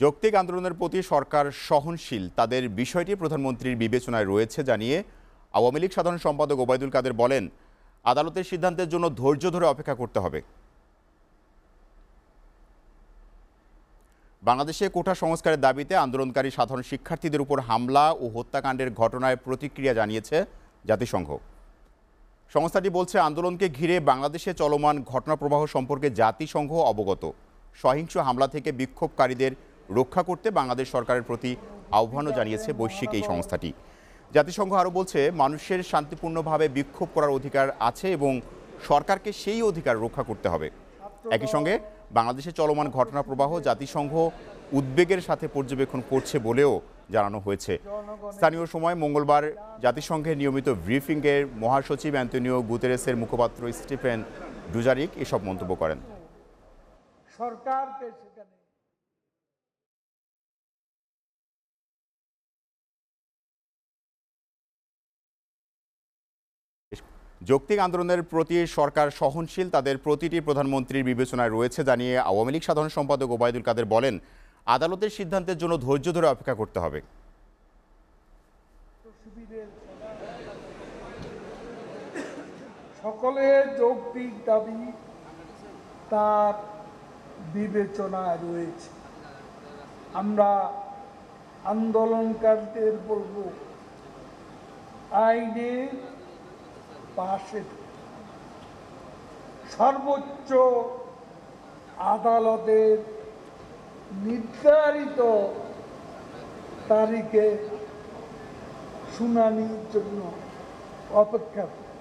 যৌক্তিক আন্দোলনের প্রতি সরকার সহনশীল তাদের বিষয়টি প্রধানমন্ত্রীর বিবেচনায় রয়েছে জানিয়ে আওয়ামী লীগ সাধারণ সম্পাদক ওবায়দুল কাদের বলেন আদালতের সিদ্ধান্তের জন্য ধৈর্য ধরে অপেক্ষা করতে হবে বাংলাদেশে কোঠা সংস্কারের দাবিতে আন্দোলনকারী সাধারণ শিক্ষার্থীদের উপর হামলা ও হত্যাকাণ্ডের ঘটনায় প্রতিক্রিয়া জানিয়েছে জাতিসংঘ সংস্থাটি বলছে আন্দোলনকে ঘিরে বাংলাদেশে চলমান ঘটনাপ্রবাহ সম্পর্কে জাতিসংঘ অবগত সহিংস হামলা থেকে বিক্ষোভকারীদের রক্ষা করতে বাংলাদেশ সরকারের প্রতি আহ্বানও জানিয়েছে বৈশ্বিক এই সংস্থাটি জাতিসংঘ আরও বলছে মানুষের শান্তিপূর্ণভাবে বিক্ষোভ করার অধিকার আছে এবং সরকারকে সেই অধিকার রক্ষা করতে হবে একই সঙ্গে বাংলাদেশে চলমান ঘটনা প্রবাহ জাতিসংঘ উদ্বেগের সাথে পর্যবেক্ষণ করছে বলেও জানানো হয়েছে স্থানীয় সময় মঙ্গলবার জাতিসংঘের নিয়মিত ব্রিফিংয়ের মহাসচিব অ্যান্টনিও গুতেরেসের মুখপাত্র স্টিফেন ডুজারিক এসব মন্তব্য করেন সরকার যৌক্তিক আন্দোলনের প্রতি সরকার সহনশীল তাদের প্রতিটি প্রধানমন্ত্রীর বিবেচনায় রয়েছে জানিয়ে আওয়ামী লীগ সাধারণ সম্পাদক ওবায়দুল কাদের বলেন আদালতের সিদ্ধান্তের জন্য ধৈর্য ধরে অপেক্ষা করতে হবে সকলের যৌক্তিক দাবি তার বিবেচনায় রয়েছে আমরা আন্দোলনকারীদের বলব আইনের পাশে সর্বোচ্চ আদালতের নির্ধারিত তারিখে শুনানির জন্য অপেক্ষা